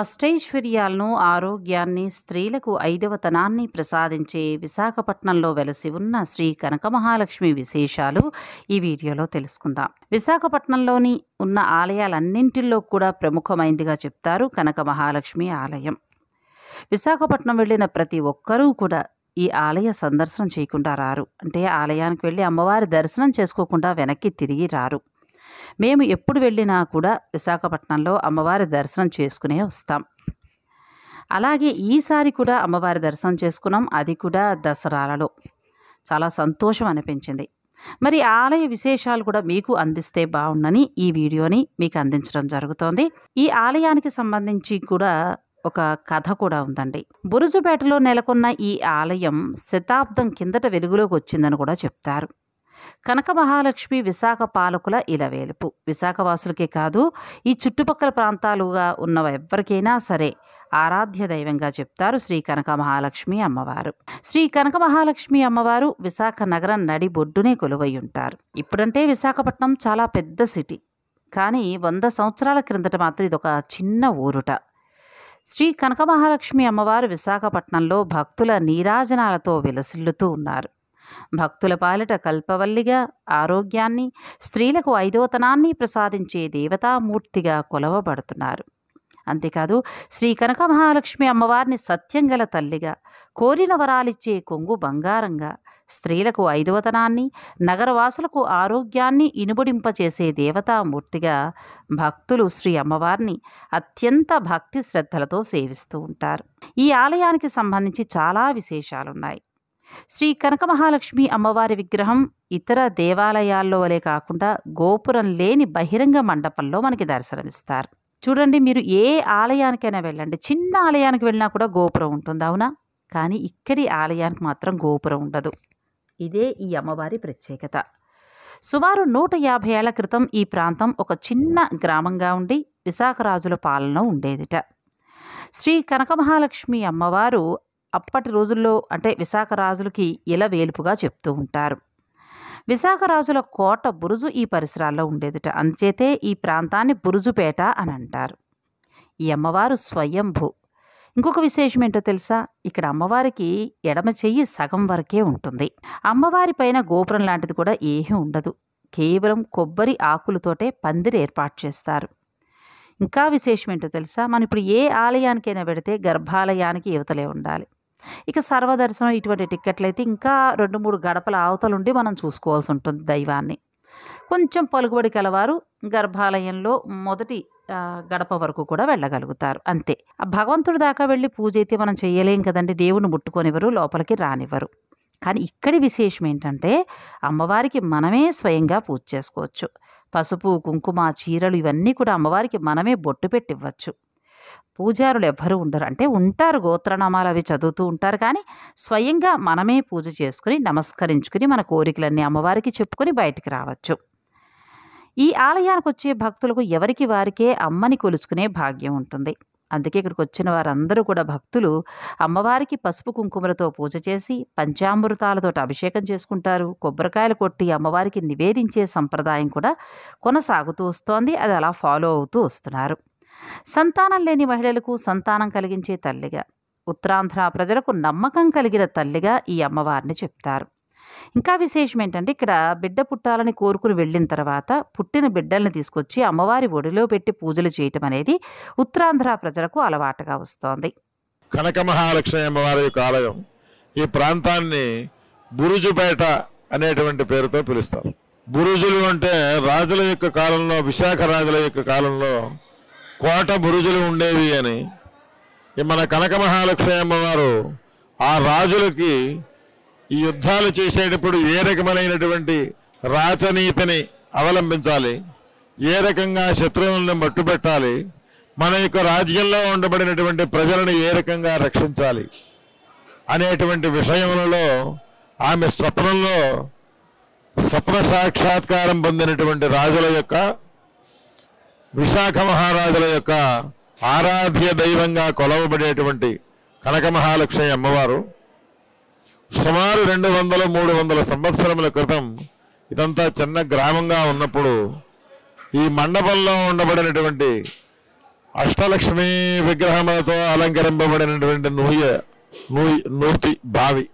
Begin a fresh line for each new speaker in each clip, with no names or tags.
అష్టైశ్వర్యాలను ఆరోగ్యాన్ని స్త్రీలకు ఐదవతనాన్ని ప్రసాదించే విశాఖపట్నంలో వెలసి ఉన్న శ్రీ కనక మహాలక్ష్మి విశేషాలు ఈ వీడియోలో తెలుసుకుందాం విశాఖపట్నంలోని ఉన్న ఆలయాలన్నింటిలో కూడా ప్రముఖమైందిగా చెప్తారు కనక మహాలక్ష్మి ఆలయం విశాఖపట్నం వెళ్ళిన ప్రతి ఒక్కరూ కూడా ఈ ఆలయ సందర్శనం చేయకుండా రారు అంటే ఆలయానికి వెళ్ళి అమ్మవారి దర్శనం చేసుకోకుండా వెనక్కి తిరిగి రారు మేము ఎప్పుడు వెళ్ళినా కూడా విశాఖపట్నంలో అమ్మవారి దర్శనం చేసుకునే వస్తాం అలాగే ఈసారి కూడా అమ్మవారి దర్శనం చేసుకున్నాం అది కూడా దసరాలలో చాలా సంతోషం అనిపించింది మరి ఆలయ విశేషాలు కూడా మీకు అందిస్తే బాగుండని ఈ వీడియోని మీకు అందించడం జరుగుతోంది ఈ ఆలయానికి సంబంధించి కూడా ఒక కథ కూడా ఉందండి బురుజుపేటలో నెలకొన్న ఈ ఆలయం శతాబ్దం కిందట వెలుగులోకి వచ్చిందని కూడా చెప్తారు కనక మహాలక్ష్మి విశాఖ పాలకుల ఇలవేలుపు విశాఖవాసులకే కాదు ఈ చుట్టుపక్కల ప్రాంతాలుగా ఉన్న ఎవరికైనా సరే ఆరాధ్య దైవంగా చెప్తారు శ్రీ కనక మహాలక్ష్మి అమ్మవారు శ్రీ కనక మహాలక్ష్మి అమ్మవారు విశాఖ నగరం నడి బొడ్డునే కొలువై ఉంటారు ఇప్పుడంటే విశాఖపట్నం చాలా పెద్ద సిటీ కానీ వంద సంవత్సరాల క్రిందట మాత్రం ఇది ఒక చిన్న ఊరుట శ్రీ కనక మహాలక్ష్మి అమ్మవారు విశాఖపట్నంలో భక్తుల నీరాజనాలతో విలసిల్లుతూ ఉన్నారు భక్తుల పాలిట కల్పవల్లిగా ఆరోగ్యాన్ని స్త్రీలకు ఐదోతనాన్ని ప్రసాదించే దేవతామూర్తిగా కొలవబడుతున్నారు అంతేకాదు శ్రీ కనక మహాలక్ష్మి అమ్మవారిని సత్యంగల తల్లిగా కోరిన వరాలిచ్చే కొంగు బంగారంగా స్త్రీలకు ఐదవతనాన్ని నగరవాసులకు ఆరోగ్యాన్ని ఇనుబడింపచేసే దేవతామూర్తిగా భక్తులు శ్రీ అమ్మవారిని అత్యంత భక్తి శ్రద్ధలతో సేవిస్తూ ఉంటారు ఈ ఆలయానికి సంబంధించి చాలా విశేషాలున్నాయి శ్రీ కనక మహాలక్ష్మి అమ్మవారి విగ్రహం ఇతర దేవాలయాల్లో వలె కాకుండా గోపురం లేని బహిరంగ మండపంలో మనకి దర్శనమిస్తారు చూడండి మీరు ఏ ఆలయానికైనా వెళ్ళండి చిన్న ఆలయానికి వెళ్ళినా కూడా గోపురం ఉంటుంది అవునా కానీ ఇక్కడి ఆలయానికి మాత్రం గోపురం ఉండదు ఇదే ఈ అమ్మవారి ప్రత్యేకత సుమారు నూట యాభై ఏళ్ల క్రితం ఈ ప్రాంతం ఒక చిన్న గ్రామంగా ఉండి విశాఖరాజుల పాలన ఉండేదిట శ్రీ కనకమహాలక్ష్మి అమ్మవారు అప్పటి రోజుల్లో అంటే విశాఖ రాజులకి ఇలా వేలుపుగా చెప్తూ ఉంటారు విశాఖరాజుల కోట బురుజు ఈ పరిసరాల్లో ఉండేదిట అంచేతే ఈ ప్రాంతాన్ని బురుజుపేట అని అంటారు ఈ అమ్మవారు స్వయంభూ ఇంకొక విశేషం ఏంటో తెలుసా ఇక్కడ అమ్మవారికి ఎడమ చెయ్యి సగం వరకే ఉంటుంది అమ్మవారి పైన గోపురం లాంటిది కూడా ఏమీ ఉండదు కేవలం కొబ్బరి ఆకులతోటే పందిరి ఏర్పాటు చేస్తారు ఇంకా విశేషం ఏంటో తెలుసా మనం ఇప్పుడు ఏ ఆలయానికైనా పెడితే గర్భాలయానికి యువతలే ఉండాలి ఇక సర్వదర్శనం ఇటువంటి టిక్కెట్లు అయితే ఇంకా రెండు మూడు గడపల అవతలుండి మనం చూసుకోవాల్సి ఉంటుంది దైవాన్ని కొంచెం పలుకుబడి కలవారు గర్భాలయంలో మొదటి గడప వరకు కూడా వెళ్ళగలుగుతారు అంతే ఆ భగవంతుడి దాకా వెళ్ళి పూజ అయితే మనం చేయలేం కదండి దేవుని ముట్టుకొనివ్వరు లోపలికి రానివ్వరు కానీ ఇక్కడి విశేషం ఏంటంటే అమ్మవారికి మనమే స్వయంగా పూజ చేసుకోవచ్చు పసుపు కుంకుమ చీరలు ఇవన్నీ కూడా అమ్మవారికి మనమే బొట్టు పెట్టి ఇవ్వచ్చు పూజారులు ఎవ్వరూ ఉండరు అంటే ఉంటారు గోత్రనామాలు అవి చదువుతూ ఉంటారు కానీ స్వయంగా మనమే పూజ చేసుకుని నమస్కరించుకుని మన కోరికలన్నీ అమ్మవారికి చెప్పుకొని బయటికి రావచ్చు ఈ ఆలయానికి వచ్చే భక్తులకు ఎవరికి వారికే అమ్మని కొలుచుకునే భాగ్యం ఉంటుంది అందుకే ఇక్కడికి వచ్చిన వారందరూ కూడా భక్తులు అమ్మవారికి పసుపు కుంకుమలతో పూజ చేసి పంచామృతాలతో అభిషేకం చేసుకుంటారు కొబ్బరికాయలు కొట్టి అమ్మవారికి నివేదించే సంప్రదాయం కూడా కొనసాగుతూ వస్తోంది అది అలా ఫాలో అవుతూ వస్తున్నారు సంతానం లేని మహిళలకు సంతానం కలిగించే తల్లిగా ఉత్తరాంధ్ర ప్రజలకు నమ్మకం కలిగిన తల్లిగా ఈ అమ్మవారిని చెప్తారు ఇంకా విశేషం ఏంటంటే ఇక్కడ బిడ్డ పుట్టాలని కోరుకుని వెళ్ళిన తర్వాత పుట్టిన బిడ్డల్ని తీసుకొచ్చి అమ్మవారి ఒడిలో పెట్టి పూజలు చేయటం అనేది ఉత్తరాంధ్ర ప్రజలకు అలవాటుగా వస్తోంది
కనక మహాలక్ష్మి అమ్మవారి యొక్క ఆలయం ఈ ప్రాంతాన్ని బురుజుపేట అనేటువంటి పేరుతో పిలుస్తారు బురుజులు అంటే రాజుల యొక్క కాలంలో విశాఖ రాజుల యొక్క కాలంలో కోట బురుజులు ఉండేవి అని మన కనక మహాలక్ష్మి అమ్మవారు ఆ రాజులకి ఈ యుద్ధాలు చేసేటప్పుడు ఏ రకమైనటువంటి రాచనీతిని అవలంబించాలి ఏ రకంగా శత్రువులను మట్టుబెట్టాలి మన యొక్క రాజ్యంలో ఉండబడినటువంటి ప్రజలను ఏ రకంగా రక్షించాలి అనేటువంటి విషయములలో ఆమె స్వప్నంలో స్వప్న సాక్షాత్కారం పొందినటువంటి రాజుల యొక్క విశాఖ మహారాజుల యొక్క ఆరాధ్య దైవంగా కొలవబడేటువంటి కనక మహాలక్ష్మి అమ్మవారు సుమారు రెండు వందల మూడు వందల సంవత్సరముల క్రితం ఇదంతా చిన్న గ్రామంగా ఉన్నప్పుడు ఈ మండపంలో ఉండబడినటువంటి అష్టలక్ష్మి విగ్రహములతో అలంకరింపబడినటువంటి నూయ నూయి నూతి బావి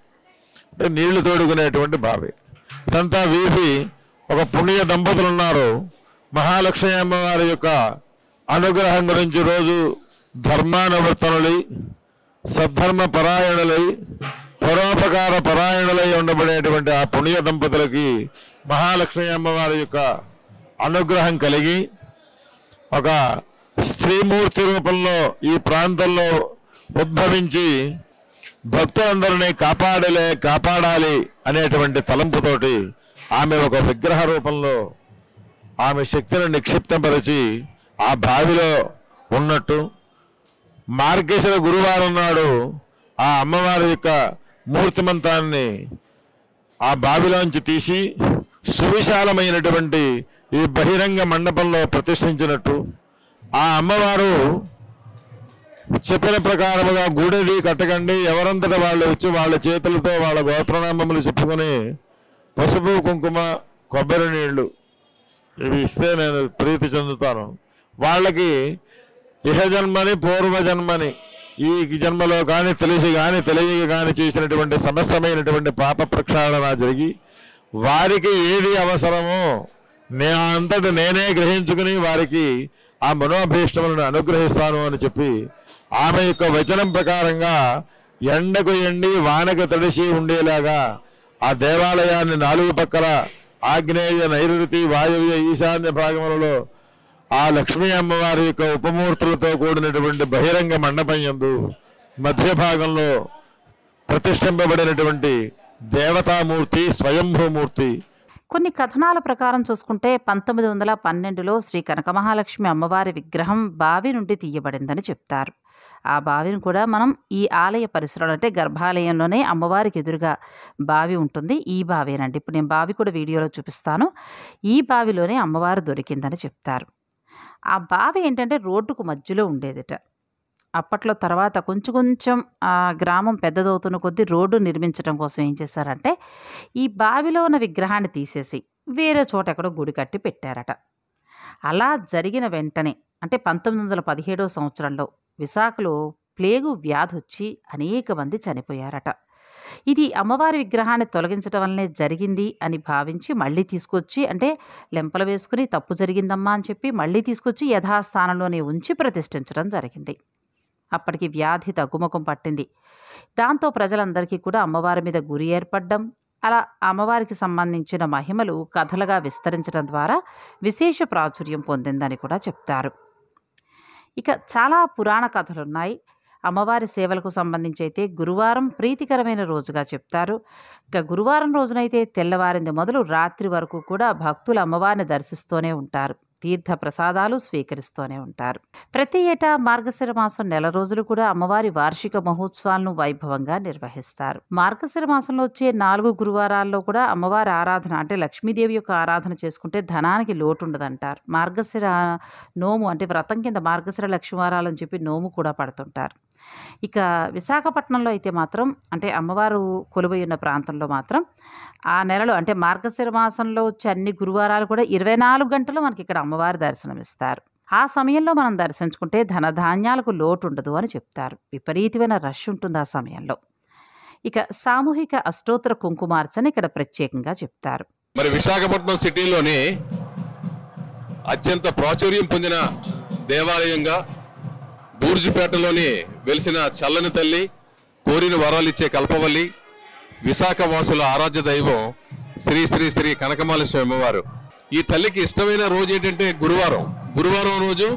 అంటే నీళ్లు తోడుకునేటువంటి బావి ఇదంతా వీధి ఒక పుణ్య దంపతులు ఉన్నారు మహాలక్ష్మి అమ్మవారి యొక్క అనుగ్రహం గురించి రోజు ధర్మానువర్తనులై సద్ధర్మ పరాయణులై పరోపకార పరాయణులై ఉండబడేటువంటి ఆ పుణ్య దంపతులకి మహాలక్ష్మి అమ్మవారి యొక్క అనుగ్రహం కలిగి ఒక స్త్రీమూర్తి రూపంలో ఈ ప్రాంతంలో ఉద్భవించి భక్తులందరినీ కాపాడలే కాపాడాలి అనేటువంటి తలంపుతోటి ఆమె ఒక విగ్రహ రూపంలో ఆమె శక్తిని నిక్షిప్తపరిచి ఆ బావిలో ఉన్నట్టు మార్గేశ్వర గురువారం నాడు ఆ అమ్మవారి యొక్క మూర్తిమంతాన్ని ఆ బావిలోంచి తీసి సువిశాలమైనటువంటి ఈ బహిరంగ మండపంలో ప్రతిష్ఠించినట్టు ఆ అమ్మవారు చెప్పిన ప్రకారముగా గూడెది కట్టకండి ఎవరంతట వాళ్ళు వచ్చి వాళ్ళ చేతులతో వాళ్ళ గోత్రనామములు చెప్పుకొని పసుపు కుంకుమ కొబ్బరి నీళ్లు ఇవి ఇస్తే నేను ప్రీతి చెందుతాను వాళ్ళకి ఇహజన్మని పూర్వజన్మని ఈ జన్మలో కానీ తెలిసి కానీ తెలియక కానీ చేసినటువంటి సమస్తమైనటువంటి పాప ప్రక్షాళన జరిగి వారికి ఏది అవసరమో నే అంతటి నేనే గ్రహించుకుని వారికి ఆ మనోభీష్టములను అనుగ్రహిస్తాను అని చెప్పి ఆమె యొక్క వచనం ప్రకారంగా ఎండకు ఎండి వానకు తడిసి ఉండేలాగా ఆ దేవాలయాన్ని నాలుగు పక్కల ఆగ్నేయ నైరుతి వాయువ్య ఈశాన్య భాగములలో ఆ లక్ష్మీ అమ్మవారి యొక్క ఉపమూర్తులతో కూడినటువంటి బహిరంగ మండపం ఎందు మధ్య భాగంలో ప్రతిష్ఠింపబడినటువంటి దేవతామూర్తి స్వయంభూమూర్తి
కొన్ని కథనాల ప్రకారం చూసుకుంటే పంతొమ్మిది వందల పన్నెండులో శ్రీ కనకమహాలక్ష్మి అమ్మవారి విగ్రహం బావి నుండి తీయబడిందని చెప్తారు ఆ బావిని కూడా మనం ఈ ఆలయ పరిసరాలు అంటే గర్భాలయంలోనే అమ్మవారికి ఎదురుగా బావి ఉంటుంది ఈ బావేనండి ఇప్పుడు నేను బావి కూడా వీడియోలో చూపిస్తాను ఈ బావిలోనే అమ్మవారు దొరికిందని చెప్తారు ఆ బావి ఏంటంటే రోడ్డుకు మధ్యలో ఉండేదిట అప్పట్లో తర్వాత కొంచెం కొంచెం ఆ గ్రామం పెద్దదవుతున్న కొద్దీ రోడ్డు నిర్మించడం కోసం ఏం చేశారంటే ఈ బావిలో ఉన్న విగ్రహాన్ని తీసేసి వేరే చోట ఎక్కడో గుడి కట్టి పెట్టారట అలా జరిగిన వెంటనే అంటే పంతొమ్మిది వందల పదిహేడవ సంవత్సరంలో విశాఖలో ప్లేగు వ్యాధి వచ్చి అనేక మంది చనిపోయారట ఇది అమ్మవారి విగ్రహాన్ని తొలగించడం వల్లనే జరిగింది అని భావించి మళ్ళీ తీసుకొచ్చి అంటే లెంపలు వేసుకుని తప్పు జరిగిందమ్మా అని చెప్పి మళ్ళీ తీసుకొచ్చి యథాస్థానంలోనే ఉంచి ప్రతిష్ఠించడం జరిగింది అప్పటికి వ్యాధి తగ్గుముఖం పట్టింది దాంతో ప్రజలందరికీ కూడా అమ్మవారి మీద గురి ఏర్పడడం అలా అమ్మవారికి సంబంధించిన మహిమలు కథలుగా విస్తరించడం ద్వారా విశేష ప్రాచుర్యం పొందిందని కూడా చెప్తారు ఇక చాలా పురాణ కథలున్నాయి అమ్మవారి సేవలకు సంబంధించి అయితే గురువారం ప్రీతికరమైన రోజుగా చెప్తారు ఇక గురువారం రోజునైతే తెల్లవారింది మొదలు రాత్రి వరకు కూడా భక్తులు అమ్మవారిని దర్శిస్తూనే ఉంటారు తీర్థ ప్రసాదాలు స్వీకరిస్తూనే ఉంటారు ప్రతి ఏటా మార్గశిర మాసం నెల రోజులు కూడా అమ్మవారి వార్షిక మహోత్సవాలను వైభవంగా నిర్వహిస్తారు మార్గశిర మాసంలో వచ్చే నాలుగు గురువారాల్లో కూడా అమ్మవారి ఆరాధన అంటే లక్ష్మీదేవి యొక్క ఆరాధన చేసుకుంటే ధనానికి లోటు ఉండదంటారు మార్గశిర నోము అంటే వ్రతం కింద మార్గశిర లక్ష్మీవారాలు అని చెప్పి నోము కూడా పడుతుంటారు ఇక విశాఖపట్నంలో అయితే మాత్రం అంటే అమ్మవారు కొలువై ఉన్న ప్రాంతంలో మాత్రం ఆ నెలలో అంటే మార్గశిర మాసంలో వచ్చే అన్ని గురువారాలు కూడా ఇరవై నాలుగు గంటలు మనకి ఇక్కడ అమ్మవారి దర్శనమిస్తారు ఆ సమయంలో మనం దర్శించుకుంటే ధనధాన్యాలకు లోటు ఉండదు అని చెప్తారు విపరీతమైన రష్ ఉంటుంది ఆ సమయంలో ఇక సామూహిక అష్టోత్తర కుంకుమార్చన ఇక్కడ ప్రత్యేకంగా చెప్తారు
మరి విశాఖపట్నం సిటీలోనే అత్యంత ప్రాచుర్యం పొందిన దేవాలయంగా బూర్జుపేటలోని వెలిసిన చల్లని తల్లి కోరిన ఇచ్చే కల్పవల్లి విశాఖ వాసుల ఆరాధ్య దైవం శ్రీ శ్రీ శ్రీ కనకమాలి స్వామివారు ఈ తల్లికి ఇష్టమైన రోజు ఏంటంటే గురువారం గురువారం రోజు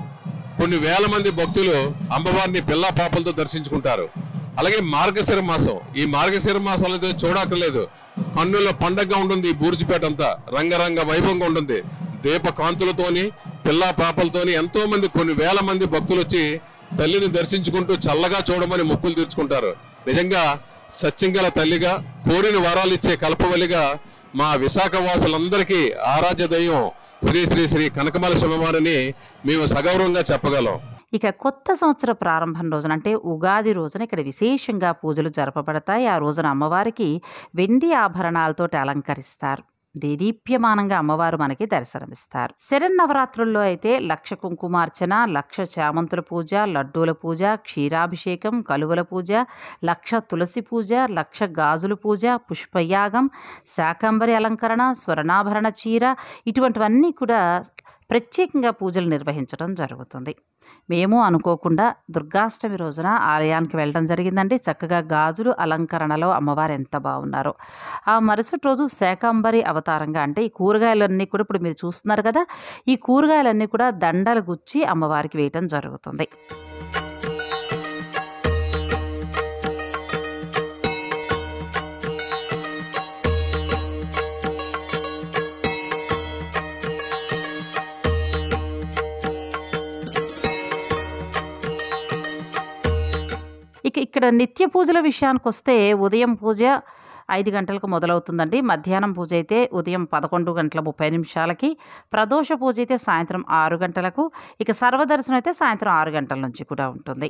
కొన్ని వేల మంది భక్తులు అమ్మవారిని పిల్ల పాపలతో దర్శించుకుంటారు అలాగే మార్గశిర మాసం ఈ మార్గశిర మాసం అనేది చూడక్కర్లేదు కన్నుల పండగగా ఉంటుంది బూర్జిపేట అంతా రంగరంగ వైభవంగా ఉంటుంది దీప కాంతులతోని పిల్ల పాపలతోని ఎంతో మంది కొన్ని వేల మంది భక్తులు వచ్చి తల్లిని దర్శించుకుంటూ చల్లగా చూడమని మొక్కులు తీర్చుకుంటారు నిజంగా సత్యంగల తల్లిగా కోరిన వరాలు ఇచ్చే కల్పవలిగా మా విశాఖ వాసులందరికీ ఆరాధ్య దయ్యం శ్రీ శ్రీ శ్రీ కనకమల శివమారని మేము సగౌరవంగా చెప్పగలం
ఇక కొత్త సంవత్సర ప్రారంభం రోజున అంటే ఉగాది రోజున ఇక్కడ విశేషంగా పూజలు జరపబడతాయి ఆ రోజున అమ్మవారికి వెండి ఆభరణాలతోటి అలంకరిస్తారు దేదీప్యమానంగా అమ్మవారు మనకి దర్శనమిస్తారు శరన్నవరాత్రుల్లో అయితే లక్ష కుంకుమార్చన లక్ష చామంతుల పూజ లడ్డూల పూజ క్షీరాభిషేకం కలువల పూజ లక్ష తులసి పూజ లక్ష గాజుల పూజ పుష్పయాగం శాకంబరి అలంకరణ స్వర్ణాభరణ చీర ఇటువంటివన్నీ కూడా ప్రత్యేకంగా పూజలు నిర్వహించడం జరుగుతుంది మేము అనుకోకుండా దుర్గాష్టమి రోజున ఆలయానికి వెళ్ళడం జరిగిందండి చక్కగా గాజులు అలంకరణలో అమ్మవారు ఎంత బాగున్నారో ఆ మరుసటి రోజు శాకాంబరి అవతారంగా అంటే ఈ కూరగాయలన్నీ కూడా ఇప్పుడు మీరు చూస్తున్నారు కదా ఈ కూరగాయలన్నీ కూడా దండలు గుచ్చి అమ్మవారికి వేయటం జరుగుతుంది ఇక్కడ నిత్య పూజల విషయానికి వస్తే ఉదయం పూజ ఐదు గంటలకు మొదలవుతుందండి మధ్యాహ్నం పూజ అయితే ఉదయం పదకొండు గంటల ముప్పై నిమిషాలకి ప్రదోష పూజ అయితే సాయంత్రం ఆరు గంటలకు ఇక సర్వదర్శనం అయితే సాయంత్రం ఆరు గంటల నుంచి కూడా ఉంటుంది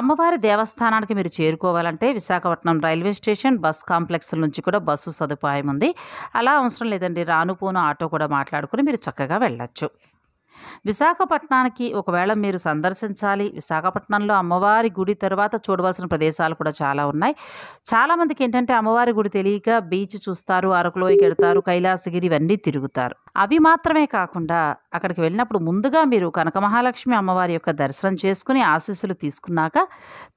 అమ్మవారి దేవస్థానానికి మీరు చేరుకోవాలంటే Visakhapatnam railway station bus complex నుంచి కూడా బస్సు సదుపాయం ఉంది అలా అవసరం లేదండి రానుపోను ఆటో కూడా మాట్లాడుకుని మీరు చక్కగా వెళ్ళొచ్చు విశాఖపట్నానికి ఒకవేళ మీరు సందర్శించాలి విశాఖపట్నంలో అమ్మవారి గుడి తర్వాత చూడవలసిన ప్రదేశాలు కూడా చాలా ఉన్నాయి చాలామందికి ఏంటంటే అమ్మవారి గుడి తెలియక బీచ్ చూస్తారు అరకులోకి వెళ్తారు కైలాసగిరి ఇవన్నీ తిరుగుతారు అవి మాత్రమే కాకుండా అక్కడికి వెళ్ళినప్పుడు ముందుగా మీరు కనక మహాలక్ష్మి అమ్మవారి యొక్క దర్శనం చేసుకుని ఆశీస్సులు తీసుకున్నాక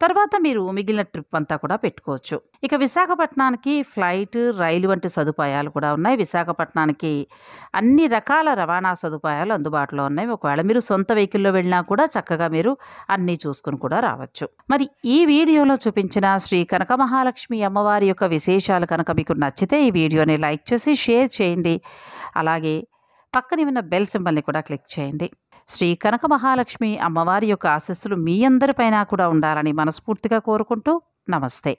తర్వాత మీరు మిగిలిన ట్రిప్ అంతా కూడా పెట్టుకోవచ్చు ఇక విశాఖపట్నానికి ఫ్లైట్ రైలు వంటి సదుపాయాలు కూడా ఉన్నాయి విశాఖపట్నానికి అన్ని రకాల రవాణా సదుపాయాలు అందుబాటులో ఉన్నాయి ఒకవేళ మీరు సొంత వెహికల్లో వెళ్ళినా కూడా చక్కగా మీరు అన్నీ చూసుకుని కూడా రావచ్చు మరి ఈ వీడియోలో చూపించిన శ్రీ కనక మహాలక్ష్మి అమ్మవారి యొక్క విశేషాలు కనుక మీకు నచ్చితే ఈ వీడియోని లైక్ చేసి షేర్ చేయండి అలాగే పక్కనే ఉన్న బెల్ సింబల్ని కూడా క్లిక్ చేయండి శ్రీ కనక మహాలక్ష్మి అమ్మవారి యొక్క ఆశస్సులు మీ అందరిపైన కూడా ఉండాలని మనస్ఫూర్తిగా కోరుకుంటూ నమస్తే